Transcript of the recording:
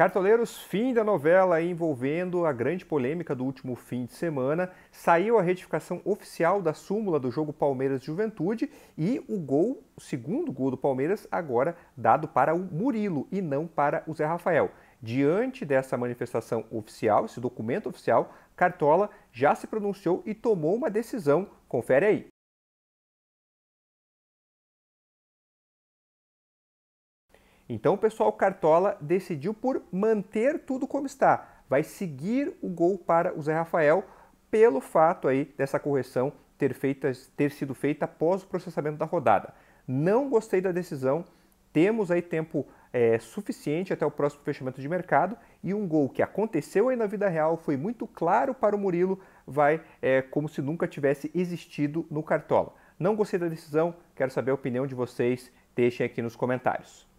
Cartoleiros, fim da novela envolvendo a grande polêmica do último fim de semana. Saiu a retificação oficial da súmula do jogo Palmeiras Juventude e o gol, o segundo gol do Palmeiras, agora dado para o Murilo e não para o Zé Rafael. Diante dessa manifestação oficial, esse documento oficial, Cartola já se pronunciou e tomou uma decisão. Confere aí. Então o pessoal Cartola decidiu por manter tudo como está. Vai seguir o gol para o Zé Rafael pelo fato aí dessa correção ter, feita, ter sido feita após o processamento da rodada. Não gostei da decisão, temos aí tempo é, suficiente até o próximo fechamento de mercado e um gol que aconteceu aí na vida real, foi muito claro para o Murilo, vai é, como se nunca tivesse existido no Cartola. Não gostei da decisão, quero saber a opinião de vocês, deixem aqui nos comentários.